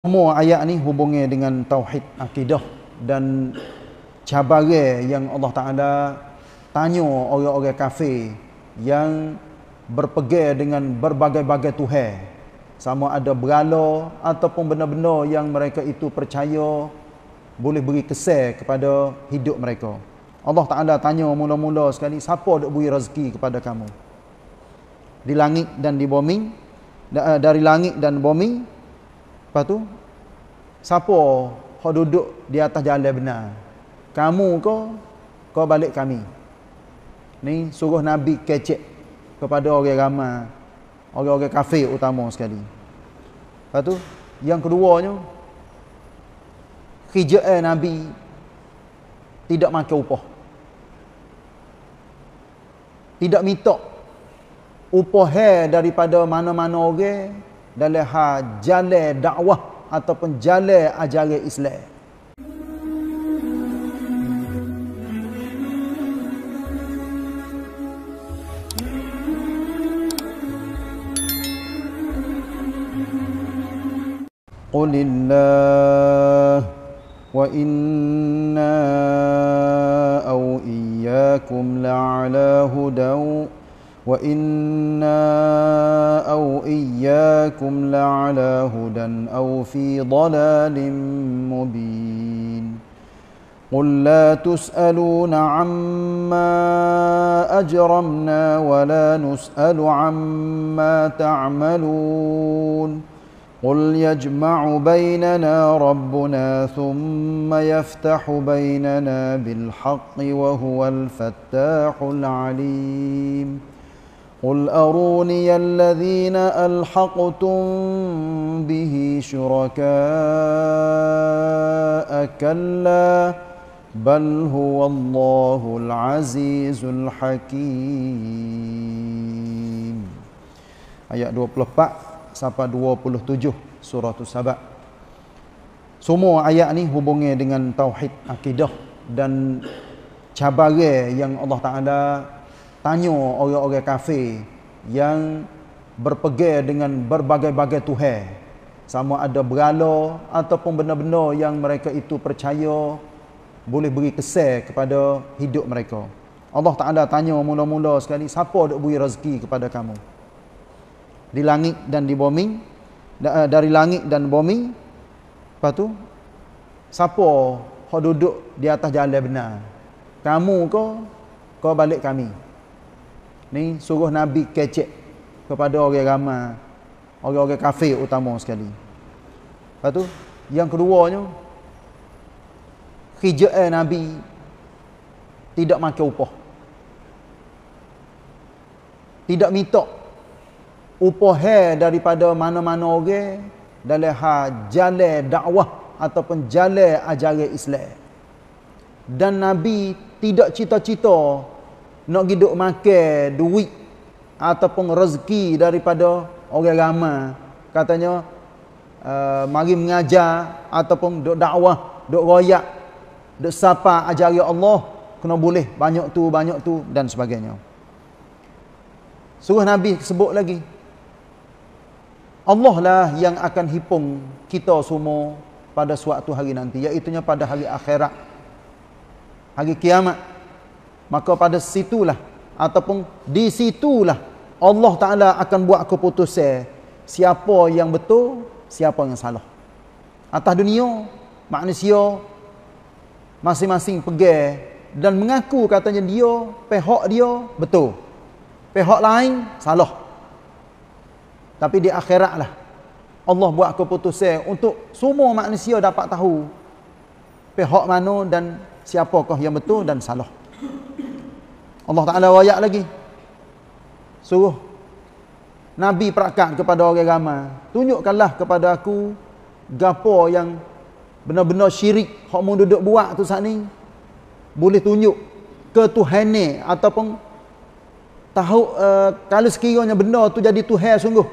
semua ayat ni hubungi dengan tauhid akidah dan cabaran yang Allah Taala tanya orang-orang kafir yang berpegang dengan berbagai-bagai tuhan sama ada berhala ataupun benda-benda yang mereka itu percaya boleh beri kesal kepada hidup mereka. Allah Taala tanya mula-mula sekali siapa nak beri rezeki kepada kamu? Di langit dan di bumi dari langit dan bumi Lepas tu siapa hok duduk di atas jalan benar? Kamu ke kau balik kami. Ni suruh Nabi kecek kepada orang ramai, orang-orang kafir utama sekali. Lepas tu yang keduanya kerjaan eh, Nabi tidak makan upah. Tidak minta upah eh, daripada mana-mana orang dalam hal jalan dakwah ataupun jalan ajaran Islam. قل الله وإنا أو إياكم لعلى هدى وانا او اياكم لعلى هدى او في ضلال مبين قل لا تسالون عما اجرمنا ولا نسال عما تعملون قل يجمع بيننا ربنا ثم يفتح بيننا بالحق وهو الفتاح العليم قل أروني الذين ألحقتم به شركاء كلا بل هو الله العزيز الحكيم Ayat 24 sampai 27 surah Sabah. Semua ayat ni hubungnya dengan tauhid akidah dan cabaran yang Allah Taala tanya orang-orang kafir yang berpegang dengan berbagai-bagai tuhan sama ada berhala ataupun benda-benda yang mereka itu percaya boleh beri kesan kepada hidup mereka Allah Taala tanya mula-mula sekali siapa dok beri rezeki kepada kamu di langit dan di bumi eh, dari langit dan bumi lepas tu siapa hok duduk di atas jalan benar kamu ke kau balik kami ni suruh Nabi kecek kepada orang ramai orang-orang kafir utama sekali lepas tu yang keduanya hijau eh, Nabi tidak makan upah tidak minta upah daripada mana-mana orang dalam hal jala dakwah ataupun jale ajaran Islam dan Nabi tidak cita-cita nak pergi duk makan duit ataupun rezeki daripada orang ramai katanya uh, mari mengajar ataupun duk dakwah duk royak duk sapa ajari ya Allah kena boleh banyak tu banyak tu dan sebagainya suruh Nabi sebut lagi Allah lah yang akan hipung kita semua pada suatu hari nanti iaitunya pada hari akhirat hari kiamat maka pada situlah ataupun di situlah Allah Taala akan buat keputusan siapa yang betul siapa yang salah atas dunia manusia masing-masing pegang dan mengaku katanya dia pihak dia betul pihak lain salah tapi di akhiratlah Allah buat keputusan untuk semua manusia dapat tahu pihak mana dan siapakah yang betul dan salah Allah Ta'ala wayak lagi suruh Nabi perakat kepada orang ramai tunjukkanlah kepada aku gapo yang benar-benar syirik yang mau duduk buat tu saat ni boleh tunjuk ketuhannya ataupun tahu uh, kalau sekiranya benar tu jadi tuhan sungguh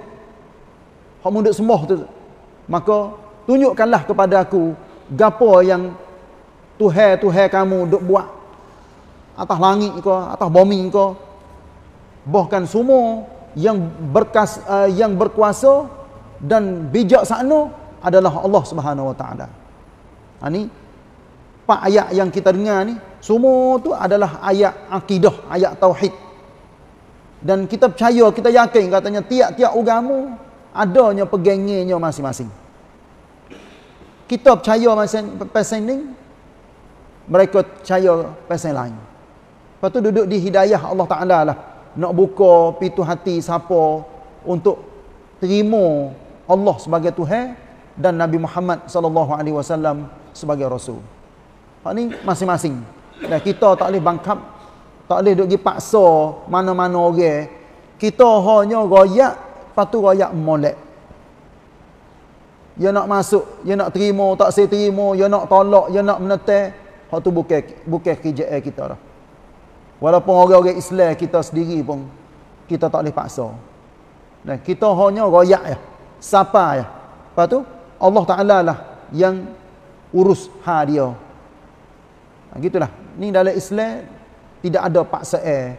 yang mau duduk semua tu maka tunjukkanlah kepada aku gapo yang tuhan-tuhan kamu duduk buat atas langit ke, atas bumi ke. Bahkan semua yang berkas uh, yang berkuasa dan bijak sana adalah Allah Subhanahu Wa Taala. Ini ha, pak ayat yang kita dengar ni, semua tu adalah ayat akidah, ayat tauhid. Dan kita percaya, kita yakin katanya tiap-tiap agama adanya pegangannya masing-masing. Kita percaya pasal ini, mereka percaya pasal lain. Lepas tu duduk di hidayah Allah Ta'ala lah. Nak buka pintu hati siapa untuk terima Allah sebagai Tuhan dan Nabi Muhammad sallallahu alaihi wasallam sebagai Rasul. Hak ni masing-masing. Dan kita tak boleh bangkap, tak boleh duduk paksa mana-mana orang. Kita hanya rakyat, lepas tu rakyat molek. Dia ya nak masuk, dia ya nak terima, tak saya terima, dia ya nak tolak, dia nak menetek. Hak tu bukan bukan kita dah. Walaupun orang-orang Islam kita sendiri pun kita tak boleh paksa. Nah, kita hanya royak ya. Sapa ya. Lepas tu Allah Taala lah yang urus ha dia. Nah, gitulah. Ni dalam Islam tidak ada paksa eh.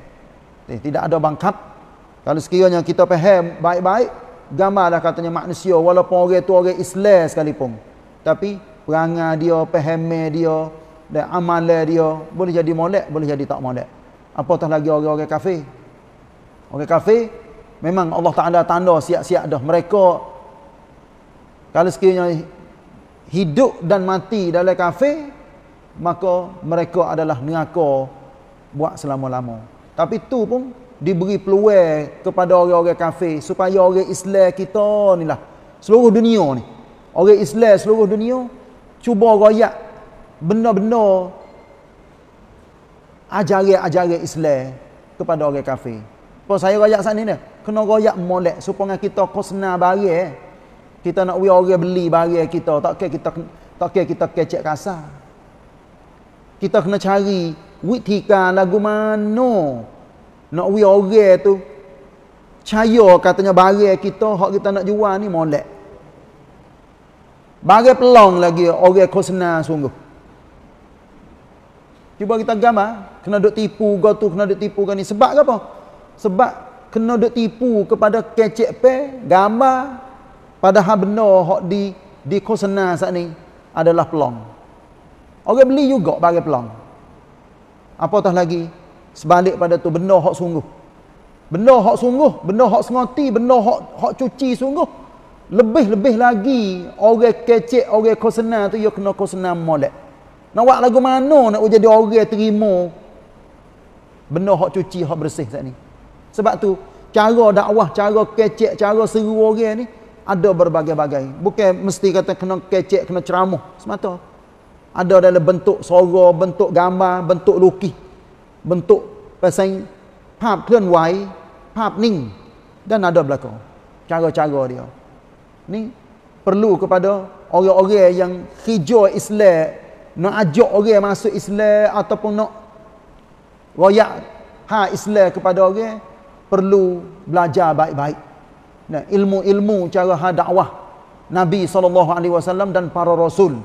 eh tidak ada bangkap. Kalau sekiranya kita faham baik-baik, gambarlah katanya manusia walaupun orang tu orang Islam sekalipun. Tapi perangai dia, faham dia dan amal dia boleh jadi molek, boleh jadi tak molek apatah lagi orang-orang kafir. Orang kafir memang Allah Taala tanda siap-siap dah mereka kalau sekiranya hidup dan mati dalam kafir maka mereka adalah neraka buat selama-lama. Tapi tu pun diberi peluang kepada orang-orang kafir supaya orang Islam kita ni lah seluruh dunia ni. Orang Islam seluruh dunia cuba royak benda-benda ajaran-ajaran Islam kepada orang kafir. Apa saya royak sana ni? Kena royak molek supaya kita kosna barang. Eh. Kita nak we orang beli barang kita, tak kira kita tak kira kita kecek kasar. Kita kena cari witika lagu mano nak we orang tu cahaya katanya barang kita hak kita nak jual ni molek. Bagai pelong lagi orang kosna sungguh. Cuba kita gambar kena duk tipu kau tu kena duk tipu kau ni sebab apa sebab kena duk tipu kepada kecek pe gambar padahal benar hok di di kosena saat ni adalah pelong orang beli juga bagi pelong Apa tah lagi sebalik pada tu benar hok sungguh benar hok sungguh benar hok sengoti benar hok hok cuci sungguh lebih-lebih lagi orang kecek orang kosena tu ia ya kena kosena molek nak buat lagu mana nak jadi orang terima benda hak cuci hak bersih sat ni sebab tu cara dakwah cara kecek cara seru orang ni ada berbagai-bagai bukan mesti kata kena kecek kena ceramah semata ada dalam bentuk suara bentuk gambar bentuk lukis bentuk pasang pap kelen wai pap ning dan ada belakang cara-cara dia ni perlu kepada orang-orang yang hijau Islam nak ajak orang masuk Islam ataupun nak royak ha Islam kepada orang perlu belajar baik-baik. Nah, ilmu-ilmu cara ha dakwah Nabi sallallahu alaihi wasallam dan para rasul.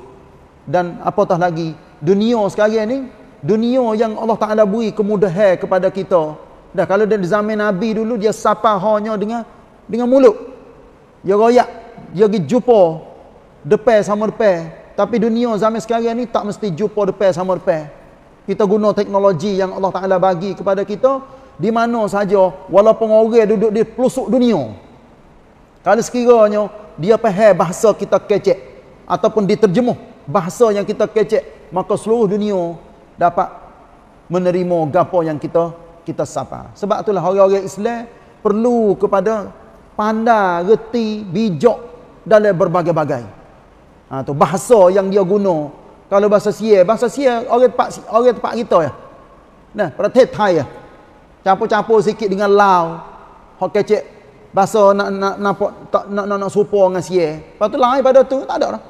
Dan apatah lagi, dunia sekarang ni, dunia yang Allah Taala beri kemudahan kepada kita. Dah kalau dia di zaman Nabi dulu dia sapa hanya dengan dengan mulut. Dia royak, dia pergi jumpa depan sama depan. Tapi dunia zaman sekarang ni tak mesti jumpa depan sama depan. Kita guna teknologi yang Allah Ta'ala bagi kepada kita Di mana saja Walaupun orang duduk di pelusuk dunia Kalau sekiranya Dia faham bahasa kita kecek Ataupun diterjemuh Bahasa yang kita kecek Maka seluruh dunia Dapat menerima gapo yang kita kita sapa. Sebab itulah orang-orang Islam perlu kepada pandai, reti, bijak dalam berbagai-bagai. Ha, bahasa yang dia guna kalau bahasa sia bahasa sia orang tempat orang tempat kita ya nah perate thai ya campur-campur sikit dengan lau hok kecek bahasa nak nak nampak tak nak nak, nak serupa dengan sia patu lain pada tu tak ada dah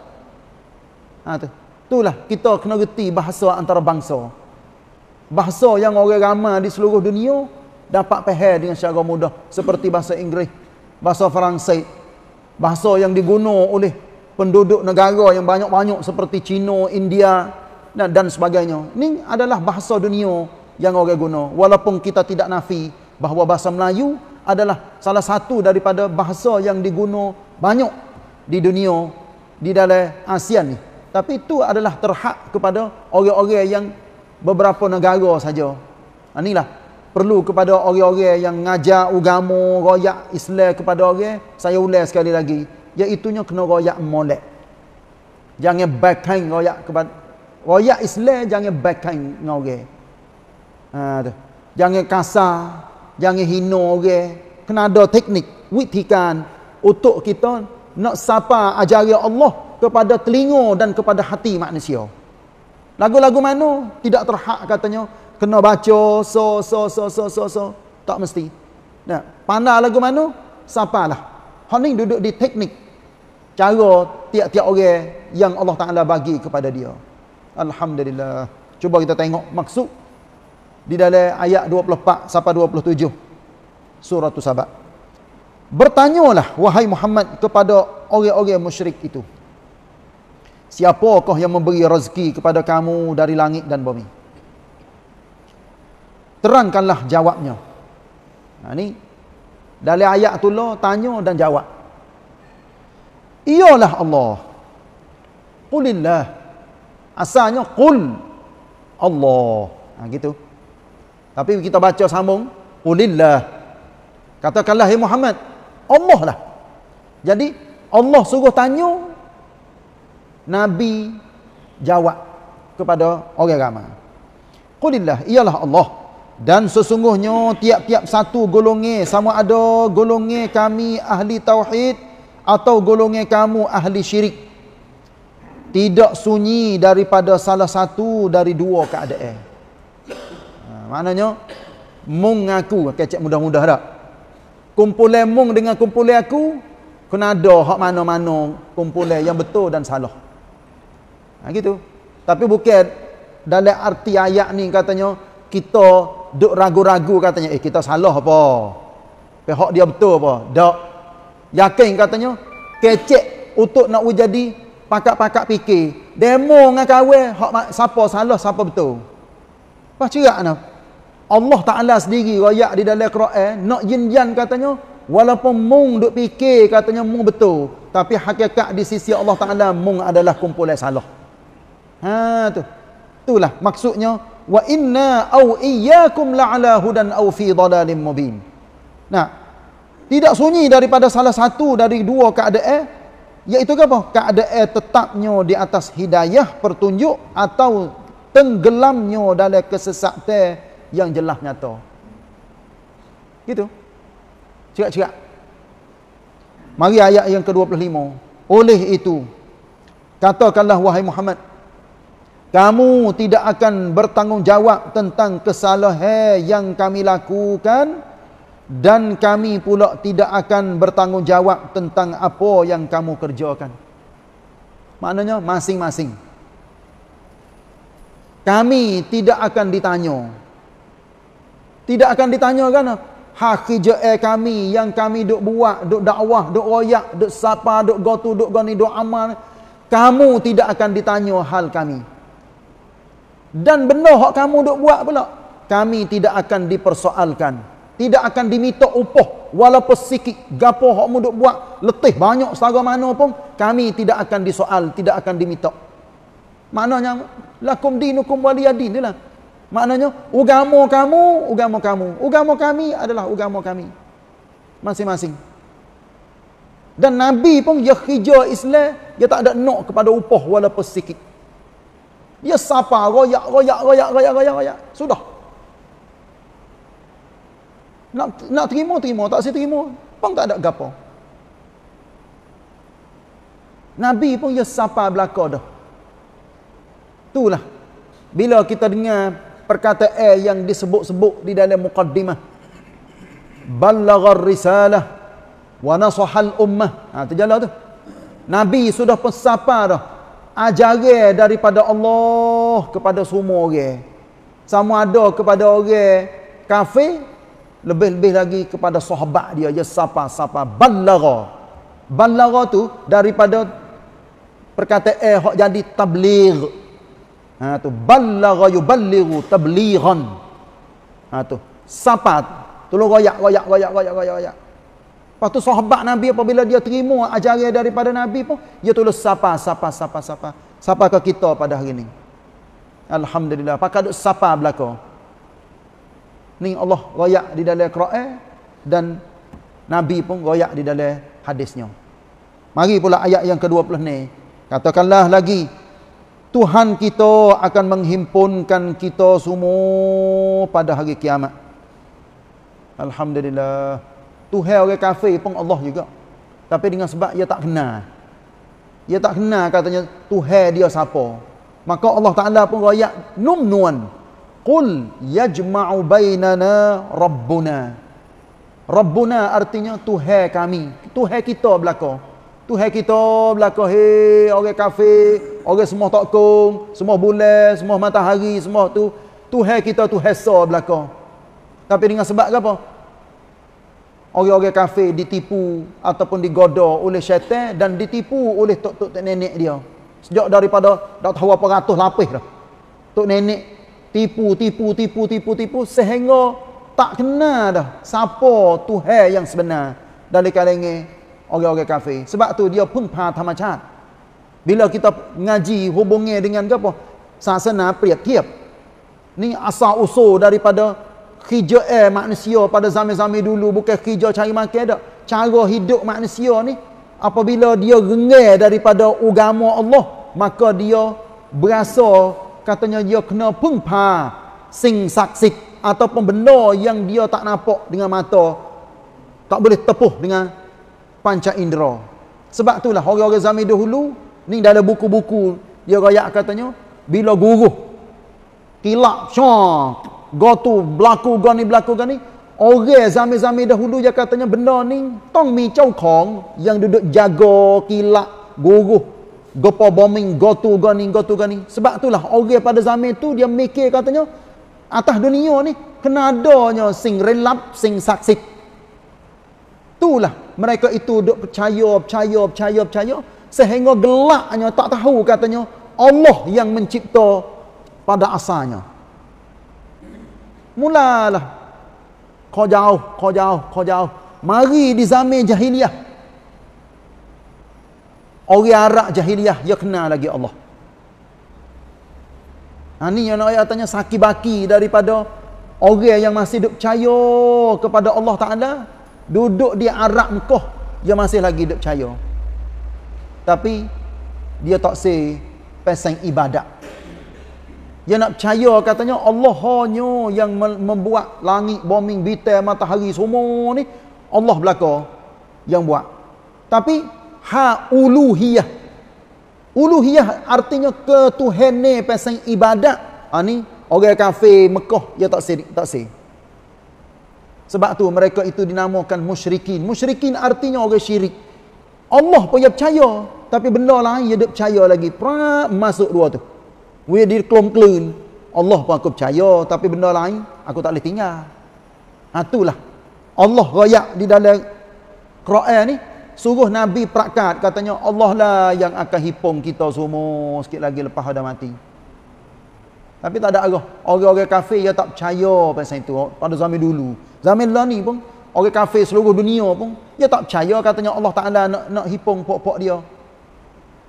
ha tu itulah kita kena reti bahasa antara bangsa bahasa yang orang ramai di seluruh dunia dapat faham dengan secara mudah seperti bahasa Inggeris bahasa Perancis bahasa yang digunakan oleh penduduk negara yang banyak-banyak seperti Cina, India dan dan sebagainya. Ini adalah bahasa dunia yang orang guna. Walaupun kita tidak nafi bahawa bahasa Melayu adalah salah satu daripada bahasa yang diguna banyak di dunia di dalam Asia ni. Tapi itu adalah terhak kepada orang-orang yang beberapa negara saja. Ha, inilah perlu kepada orang-orang yang ngajar agama, royak Islam kepada orang, saya ulas sekali lagi iaitunya ya, kena royak molek jangan backhand royak kepada royak Islam jangan backhand dengan orang ha, tu. jangan kasar jangan hina orang kena ada teknik witikan untuk kita nak sapa ajaran Allah kepada telinga dan kepada hati manusia lagu-lagu mana tidak terhak katanya kena baca so so so so so, so. tak mesti nah pandai lagu mana sapalah Hening duduk di teknik cara tiap-tiap orang yang Allah Taala bagi kepada dia. Alhamdulillah. Cuba kita tengok maksud di dalam ayat 24 sampai 27 surah Sabah. Bertanyalah wahai Muhammad kepada orang-orang musyrik itu. Siapakah yang memberi rezeki kepada kamu dari langit dan bumi? Terangkanlah jawabnya. Nah ha, ni dalam ayat tu lah tanya dan jawab. Iyalah Allah. Qulillah. Asalnya qul Allah. Ha gitu. Tapi kita baca sambung qulillah. Katakanlah hai Muhammad, Allah lah. Jadi Allah suruh tanya Nabi jawab kepada orang ramai. Qulillah Iyalah Allah dan sesungguhnya tiap-tiap satu golongan sama ada golongan kami ahli tauhid atau golongan kamu ahli syirik tidak sunyi daripada salah satu dari dua keadaan. Ha, maknanya mung aku kecek mudah-mudah dak. Kumpulan mung dengan kumpulan aku kena ada hak mana-mana kumpulan yang betul dan salah. Ha, gitu. Tapi bukan dalam arti ayat ni katanya kita duk ragu-ragu katanya eh kita salah apa? Pihak dia betul apa? Dak. Yakin katanya kecek untuk nak jadi pakak-pakak fikir. Demo dengan kawan hak siapa salah siapa betul. Apa cerak nah. Allah Taala sendiri royak di dalam Quran nak jinjan katanya walaupun mung duk fikir katanya mung betul tapi hakikat di sisi Allah Taala mung adalah kumpulan salah. Ha tu. Itulah maksudnya wa inna au iyyakum la'ala hudan au fi dhalalim mubin. Nah, tidak sunyi daripada salah satu dari dua keadaan iaitu apa keadaan tetapnya di atas hidayah pertunjuk atau tenggelamnya dalam kesesatan yang jelas nyata gitu cerak-cerak mari ayat yang ke-25 oleh itu katakanlah wahai Muhammad kamu tidak akan bertanggungjawab tentang kesalahan yang kami lakukan dan kami pula tidak akan bertanggungjawab tentang apa yang kamu kerjakan. Maknanya masing-masing. Kami tidak akan ditanya. Tidak akan ditanya kan? Hak kerja eh kami yang kami duk buat, duk dakwah, duk royak, duk sapa, duk gotu, duk gani, duk amal. Kamu tidak akan ditanya hal kami. Dan benar hak kamu duk buat pula. Kami tidak akan dipersoalkan tidak akan diminta upah walaupun sikit gapo hok mu duk buat letih banyak sara mana pun kami tidak akan disoal tidak akan diminta maknanya lakum dinukum waliyadin itulah maknanya Ugamo kamu ugamo kamu ugamo kami adalah ugamo kami masing-masing dan nabi pun dia kerja Islam dia tak ada nok kepada upah walaupun sikit dia sapa royak royak royak royak royak royak sudah nak, nak terima, terima. Tak saya terima. Pang tak ada gapo. Nabi pun ya sapa belakang dah. Itulah. Bila kita dengar perkataan yang disebut-sebut di dalam mukaddimah. balagar risalah. Wa nasuhal ummah. Ha, terjala tu. Nabi sudah pun sapa dah. Ajarin daripada Allah kepada semua orang. Sama ada kepada orang kafir lebih-lebih lagi kepada sahabat dia ya sapa sapa ballagha ballagha tu daripada perkataan eh, hok jadi tabligh ha tu ballagha yuballighu tablighan ha tu sapa tolong royak royak royak royak royak royak lepas tu sahabat nabi apabila dia terima ajaran daripada nabi pun dia tu sapa sapa sapa sapa sapa ke kita pada hari ini alhamdulillah pakak duk sapa belakang ni Allah royak di dalam Quran dan nabi pun royak di dalam hadisnya mari pula ayat yang ke-20 ni katakanlah lagi Tuhan kita akan menghimpunkan kita semua pada hari kiamat alhamdulillah Tuhan orang kafir pun Allah juga tapi dengan sebab dia tak kena, dia tak kena katanya Tuhan dia siapa maka Allah Taala pun royak num nuan Qul yajma'u bainana rabbuna. Rabbuna artinya Tuhan kami. Tuhan kita belaka. Tuhan kita belaka. Hei, orang kafir. Orang semua tak kong, Semua bulan. Semua matahari. Semua tu. Tuhan kita tu hesa belaka. Tapi dengan sebab apa? Orang-orang kafir ditipu ataupun digoda oleh syaitan dan ditipu oleh tok-tok nenek dia. Sejak daripada, dah tahu apa ratus lapis dah. Tok nenek tipu tipu tipu tipu tipu sehingga tak kena dah siapa Tuhan yang sebenar dari kalangan orang-orang kafir sebab tu dia pun pahamacat bila kita ngaji hubungnya dengan apa sasana priyatiap ni asal usul daripada kerja eh, manusia pada zaman-zaman dulu bukan kerja cari makan dah cara hidup manusia ni apabila dia rengeh daripada agama Allah maka dia berasa katanya dia kena pengpa sing saksit atau benda yang dia tak nampak dengan mata tak boleh tepuh dengan panca indera sebab itulah orang-orang zaman dahulu ni dalam buku-buku dia rakyat katanya bila guruh kilap gotu berlaku gani berlaku gani orang zaman-zaman dahulu dia katanya benda ni tong mi chau kong yang duduk jaga kilap guruh gopo bombing gotu gani gotu gani sebab itulah orang pada zaman tu dia mikir katanya atas dunia ni kena adanya sing relap sing saksit itulah mereka itu duk percaya percaya percaya percaya sehingga gelaknya tak tahu katanya Allah yang mencipta pada asalnya mulalah kau jauh kau jauh kau jauh mari di zaman jahiliah Orang Arab jahiliah ya kenal lagi Allah. Ha ni yang ayat tanya saki baki daripada orang yang masih duk percaya kepada Allah Taala duduk di Arab Mekah dia masih lagi duk percaya. Tapi dia tak se pesan ibadat. Dia nak percaya katanya Allah hanya yang membuat langit, bombing, bintang, matahari semua ni Allah belaka yang buat. Tapi ha uluhiyah uluhiyah artinya ketuhanan pasal ibadat ha ni orang kafir Mekah dia tak sedik tak sedik sebab tu mereka itu dinamakan musyrikin musyrikin artinya orang syirik Allah pun dia percaya tapi benda lain dia tak percaya lagi pra masuk dua tu we di klom-klun Allah pun aku percaya tapi benda lain aku tak boleh tinggal ha itulah Allah royak di dalam Quran ni Suruh Nabi prakat katanya Allah lah yang akan hipung kita semua sikit lagi lepas dah mati. Tapi tak ada arah. Orang-orang kafir dia tak percaya pasal itu pada zaman dulu. Zaman lah ni pun orang kafir seluruh dunia pun dia tak percaya katanya Allah Taala nak nak hipung pok pok dia.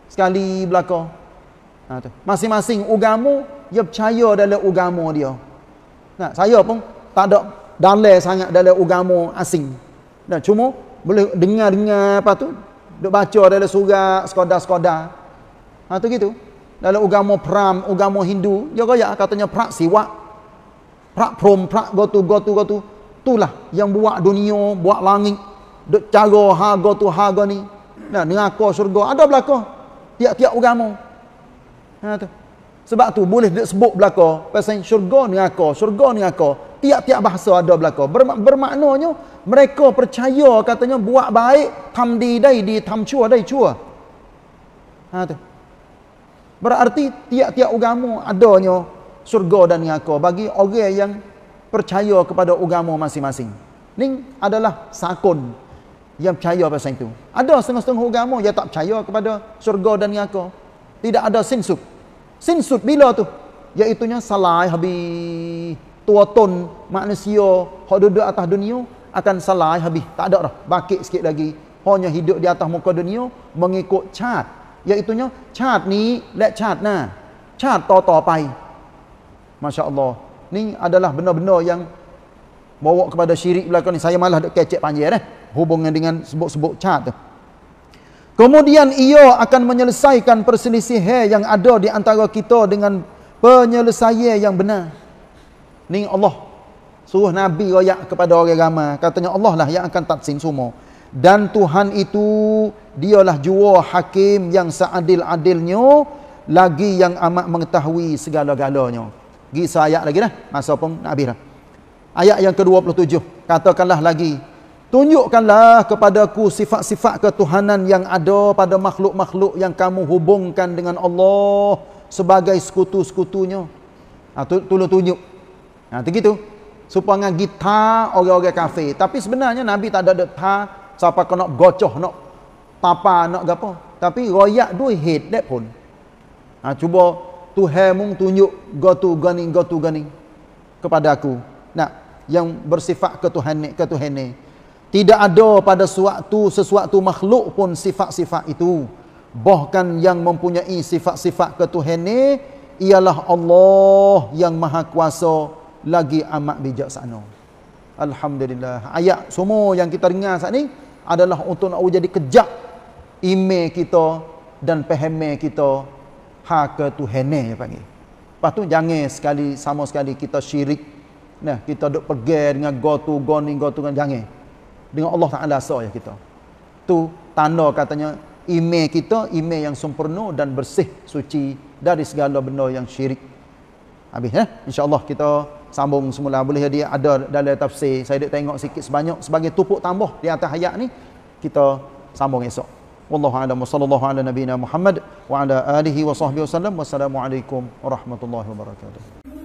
Sekali belaka. Ha tu. Masing-masing agama dia percaya dalam ugamu dia. Nah, saya pun tak ada dalil sangat dalam ugamu asing. Nah, cuma boleh dengar-dengar apa tu duk baca dalam surat sekoda-sekoda ha tu gitu dalam agama pram agama Hindu dia gaya katanya prak siwa prak prom prak gotu gotu tu itulah yang buat dunia buat langit duk cara ha gotu ha goni nah ngaku surga ada belaka tiap-tiap agama ha tu sebab tu boleh duk sebut belaka pasal syurga ni aku syurga ni aku tiap-tiap bahasa ada berlaku. Bermak bermaknanya mereka percaya katanya buat baik tam di dai di tam chua dai chua. Ha tu. Berarti tiap-tiap agama adanya surga dan neraka bagi orang yang percaya kepada agama masing-masing. Ning adalah sakun yang percaya pasal itu. Ada setengah-setengah agama yang tak percaya kepada surga dan neraka. Tidak ada sinsut. Sinsut bila tu? Iaitunya salai habis tua ton manusia hak duduk atas dunia akan salah habis tak ada dah bakit sikit lagi hanya hidup di atas muka dunia mengikut chat iaitu nya chat ni lek chat nah chat to-topai masya-Allah ni adalah benar-benar yang bawa kepada syirik belakang ni saya malah dak kecek panjang eh hubungan dengan sebut-sebut chat tu kemudian ia akan menyelesaikan perselisihan yang ada di antara kita dengan penyelesaian yang benar Ni Allah suruh Nabi royak kepada orang ramai. Katanya Allah lah yang akan tatsin semua. Dan Tuhan itu dialah jua hakim yang seadil-adilnya lagi yang amat mengetahui segala-galanya. Gi ayat lagi dah. Masa pun nak habis dah. Ayat yang ke-27. Katakanlah lagi. Tunjukkanlah kepada kepadaku sifat-sifat ketuhanan yang ada pada makhluk-makhluk yang kamu hubungkan dengan Allah sebagai sekutu-sekutunya. Ha, tolong tunjuk. Ha begitu. supaya Supangan gitar orang-orang kafir. Tapi sebenarnya Nabi tak ada deta siapa kena gocoh nak papa nak gapo. Tapi royak duit head dak pun. Ha cuba Tuhan hemung tunjuk gotu tu gani go gani kepada aku. Nah, yang bersifat ketuhanan ketuhanan. Tidak ada pada suatu sesuatu makhluk pun sifat-sifat itu. Bahkan yang mempunyai sifat-sifat ketuhanan ialah Allah yang Maha Kuasa lagi amat bijaksana. Alhamdulillah. Ayat semua yang kita dengar saat ni adalah untuk nak jadi kejap ime kita dan pahami kita hak Tuhane ya pagi. Lepas tu jangan sekali sama sekali kita syirik. Nah, kita duk pergi dengan gotu goni gotu kan jangan. Dengan Allah Taala saja ya kita. Tu tanda katanya ime kita ime yang sempurna dan bersih suci dari segala benda yang syirik. Habis eh? Allah kita sambung semula boleh dia ada dalam tafsir saya dah tengok sikit sebanyak sebagai tupuk tambah di atas ayat ni kita sambung esok wallahu a'lam sallallahu ala nabiyyina muhammad wa ala alihi wa sahbihi wasallam wassalamu alaikum warahmatullahi wabarakatuh